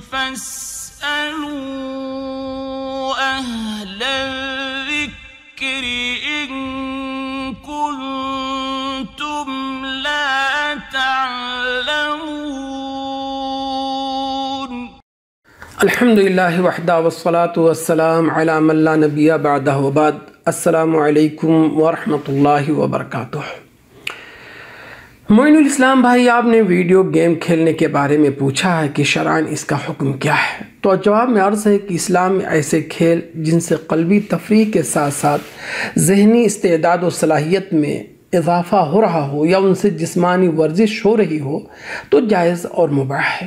فاسألوا أهل الذكر إن كنتم لا تعلمون الحمد لله وحده والصلاة والسلام على من لا نبي بعده وبعد السلام عليكم ورحمة الله وبركاته معین الاسلام بھائی آپ نے ویڈیو گیم کھیلنے کے بارے میں پوچھا ہے کہ شرائن اس کا حکم کیا ہے تو جواب میں عرض ہے کہ اسلام میں ایسے کھیل جن سے قلبی تفریح کے ساتھ ساتھ ذہنی استعداد و صلاحیت میں اضافہ ہو رہا ہو یا ان سے جسمانی ورزش ہو رہی ہو تو جائز اور مباح ہے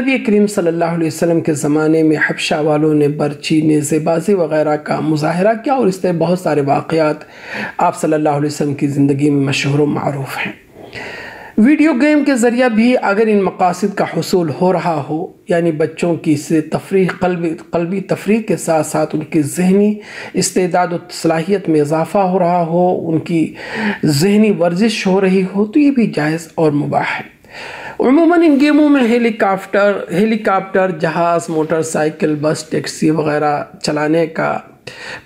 نبی کریم صلی اللہ علیہ وسلم کے زمانے میں حبشہ والوں نے برچی نیزے بازی وغیرہ کا مظاہرہ کیا اور اس طرح بہت سارے واقعات آپ صلی اللہ علیہ وسلم کی زندگی میں مشہور و معروف ہیں ویڈیو گیم کے ذریعہ بھی اگر ان مقاصد کا حصول ہو رہا ہو یعنی بچوں کی سے تفریح قلبی قلبی تفریح کے ساتھ ساتھ ان کی ذہنی استعداد و صلاحیت میں اضافہ ہو رہا ہو ان کی ذہنی ورزش ہو رہی ہو تو یہ بھی جائز اور مباح ہے عموماً ان گیموں میں ہیلی کاپٹر ہیلی کاپٹر جہاز موٹر سائیکل بس ٹیکسی وغیرہ چلانے کا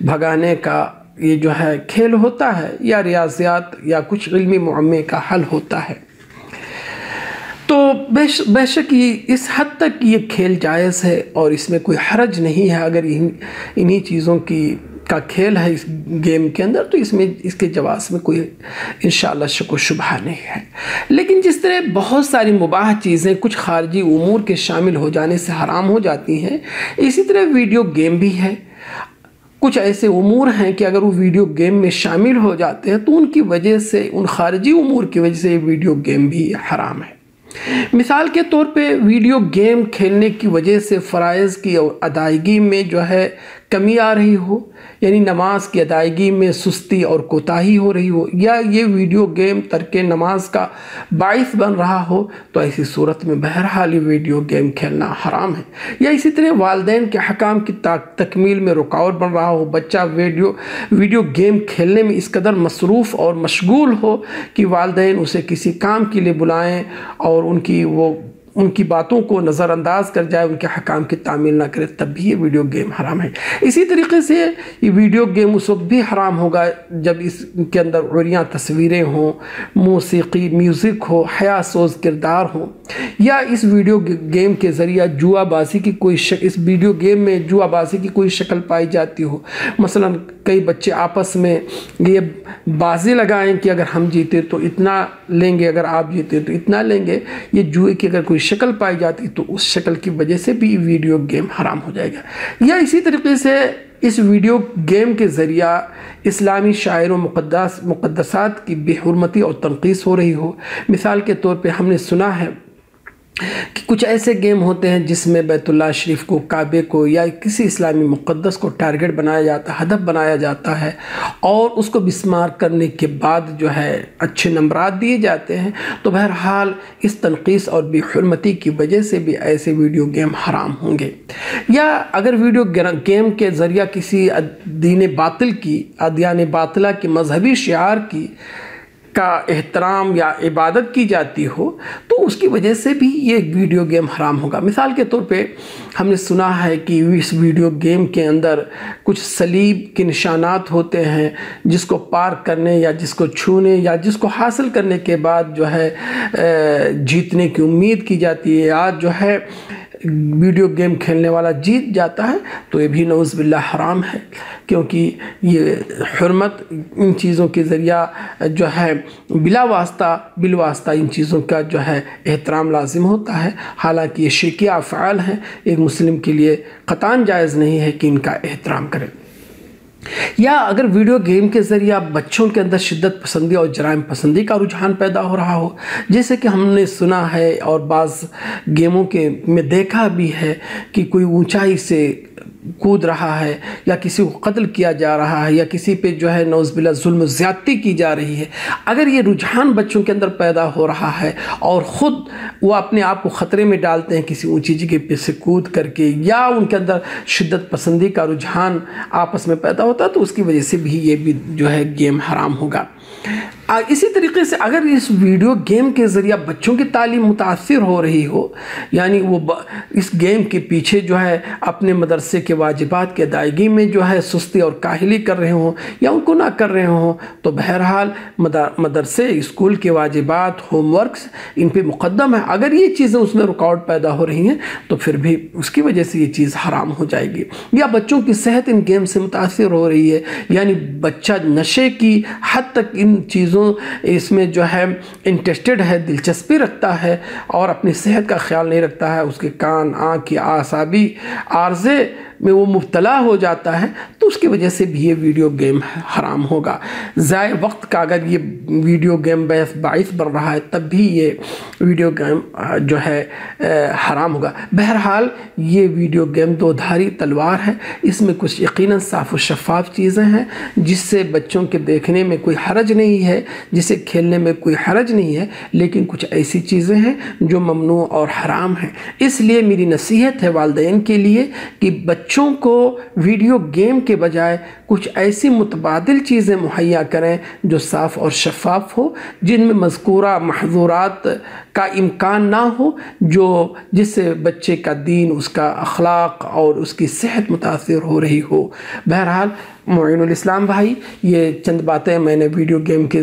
بھگانے کا یہ جو ہے کھیل ہوتا ہے یا ریاضیات یا کچھ علمی معمے کا حل ہوتا ہے تو بے شک یہ اس حد تک یہ کھیل جائز ہے اور اس میں کوئی حرج نہیں ہے اگر انہی چیزوں کی کا کھیل ہے اس گیم کے اندر تو اس میں اس کے جواز میں کوئی انشاءاللہ شک و شبہ نہیں ہے لیکن جس طرح بہت ساری مباح چیزیں کچھ خارجی امور کے شامل ہو جانے سے حرام ہو جاتی ہیں اسی طرح ویڈیو گیم بھی ہے کچھ ایسے امور ہیں کہ اگر وہ ویڈیو گیم میں شامل ہو جاتے ہیں تو ان کی وجہ سے ان خارجی امور کی وجہ سے یہ ویڈیو گیم بھی حرام ہے مثال کے طور پہ ویڈیو گیم کھیلنے کی وجہ سے فرائض کی ادائیگی میں جو ہے کمی آ رہی ہو یعنی نماز کی ادائیگی میں سستی اور کوتاہی ہو رہی ہو یا یہ ویڈیو گیم ترک نماز کا باعث بن رہا ہو تو ایسی صورت میں بہرحالی ویڈیو گیم کھیلنا حرام ہے یا اسی طرح والدین کے حکام کی تکمیل میں رکاوٹ بن رہا ہو بچہ ویڈیو ویڈیو گیم کھیلنے میں اس قدر مصروف اور مشغول ہو کہ والدین اسے کسی کام کے لیے بلائیں اور ان کی وہ ان کی باتوں کو نظر انداز کر جائے ان کے حکام کی تعمیل نہ کرے تب بھی یہ ویڈیو گیم حرام ہے اسی طریقے سے یہ ویڈیو گیم اس وقت بھی حرام ہوگا جب اس کے اندر عوریاں تصویریں ہوں موسیقی میوزک ہو حیا سوز کردار ہوں یا اس ویڈیو گیم کے ذریعہ جوا بازی کی کوئی اس ویڈیو گیم میں جوا بازی کی کوئی شکل پائی جاتی ہو مثلا کئی بچے آپس میں یہ بازی لگائیں کہ اگر ہم جیتے تو اتنا لیں گے اگر آپ جیتے تو اتنا لیں گے یہ جوئے کی اگر کوئی شکل پائی جاتی تو اس شکل کی وجہ سے بھی ویڈیو گیم حرام ہو جائے گا یا اسی طریقے سے اس ویڈیو گیم کے ذریعہ اسلامی شاعر و مقدسات کی بے حرمتی اور تنقیص ہو رہی ہو مثال کے طور پہ ہم نے سنا ہے کہ کچھ ایسے گیم ہوتے ہیں جس میں بیت اللہ شریف کو کعبے کو یا کسی اسلامی مقدس کو ٹارگٹ بنایا جاتا ہے ہدف بنایا جاتا ہے اور اس کو بسمار کرنے کے بعد جو ہے اچھے نمبرات دیے جاتے ہیں تو بہرحال اس تنقیص اور بے حرمتی کی وجہ سے بھی ایسے ویڈیو گیم حرام ہوں گے یا اگر ویڈیو گیم کے ذریعہ کسی دین باطل کی ادیان باطلہ کی مذہبی شعار کی کا احترام یا عبادت کی جاتی ہو تو اس کی وجہ سے بھی یہ ویڈیو گیم حرام ہوگا مثال کے طور پہ ہم نے سنا ہے کہ اس ویڈیو گیم کے اندر کچھ سلیب کے نشانات ہوتے ہیں جس کو پار کرنے یا جس کو چھونے یا جس کو حاصل کرنے کے بعد جو ہے جیتنے کی امید کی جاتی ہے آج جو ہے ویڈیو گیم کھیلنے والا جیت جاتا ہے تو یہ بھی نعوذ باللہ حرام ہے کیونکہ یہ حرمت ان چیزوں کے ذریعہ جو ہے بلا واسطہ بال واسطہ ان چیزوں کا جو ہے احترام لازم ہوتا ہے حالانکہ یہ شرکی افعال ہیں ایک مسلم کے لیے قطان جائز نہیں ہے کہ ان کا احترام کرے یا اگر ویڈیو گیم کے ذریعے آپ بچوں کے اندر شدت پسندی اور جرائم پسندی کا رجحان پیدا ہو رہا ہو جیسے کہ ہم نے سنا ہے اور بعض گیموں کے میں دیکھا بھی ہے کہ کوئی اونچائی سے کود رہا ہے یا کسی کو قتل کیا جا رہا ہے یا کسی پہ جو ہے نوز بلا ظلم زیادتی کی جا رہی ہے اگر یہ رجحان بچوں کے اندر پیدا ہو رہا ہے اور خود وہ اپنے آپ کو خطرے میں ڈالتے ہیں کسی اونچی جگہ پہ سے کود کر کے یا ان کے اندر شدت پسندی کا رجحان آپس میں پیدا ہوتا ہے تو اس کی وجہ سے بھی یہ بھی جو ہے گیم حرام ہوگا اسی طریقے سے اگر اس ویڈیو گیم کے ذریعہ بچوں کی تعلیم متاثر ہو رہی ہو یعنی وہ اس گیم کے پیچھے جو ہے اپنے مدرسے کے واجبات کے ادائیگی میں جو ہے سستی اور کاہلی کر رہے ہوں یا ان کو نہ کر رہے ہوں تو بہرحال مدرسے اسکول کے واجبات ہوم ورکس ان پہ مقدم ہے اگر یہ چیزیں اس میں رکاوٹ پیدا ہو رہی ہیں تو پھر بھی اس کی وجہ سے یہ چیز حرام ہو جائے گی یا بچوں کی صحت ان گیم سے متاثر ہو رہی ہے یعنی بچہ نشے کی حد تک ان چیزوں اس میں جو ہے انٹرسٹڈ ہے دلچسپی رکھتا ہے اور اپنی صحت کا خیال نہیں رکھتا ہے اس کے کان آنکھ کی آسابی عارضے میں وہ مبتلا ہو جاتا ہے تو اس کی وجہ سے بھی یہ ویڈیو گیم حرام ہوگا ضائع وقت کا اگر یہ ویڈیو گیم بیس باعث بڑھ رہا ہے تب بھی یہ ویڈیو گیم جو ہے حرام ہوگا بہرحال یہ ویڈیو گیم دو دھاری تلوار ہے اس میں کچھ یقیناً صاف و شفاف چیزیں ہیں جس سے بچوں کے دیکھنے میں کوئی حرج نہیں ہے جسے کھیلنے میں کوئی حرج نہیں ہے لیکن کچھ ایسی چیزیں ہیں جو ممنوع اور حرام ہیں اس لیے میری نصیحت ہے والدین کے لیے کہ بچوں کو ویڈیو گیم کے بجائے کچھ ایسی متبادل چیزیں مہیا کریں جو صاف اور شفاف ہو جن میں مذکورہ محضورات کا امکان نہ ہو جو جس سے بچے کا دین اس کا اخلاق اور اس کی صحت متاثر ہو رہی ہو بہرحال معین الاسلام بھائی یہ چند باتیں میں نے ویڈیو گیم کے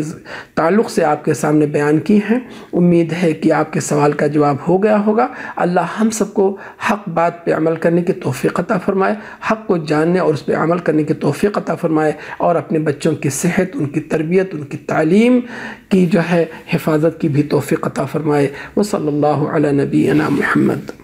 تعلق سے آپ کے سامنے بیان کی ہیں امید ہے کہ آپ کے سوال کا جواب ہو گیا ہوگا اللہ ہم سب کو حق بات پہ عمل کرنے کی عطا فرمائے حق کو جاننے اور اس پہ عمل کرنے کی توفیق عطا فرمائے اور اپنے بچوں کی صحت ان کی تربیت ان کی تعلیم کی جو ہے حفاظت کی بھی توفیق عطا فرمائے وہ صلی اللہ علیہ نبینا محمد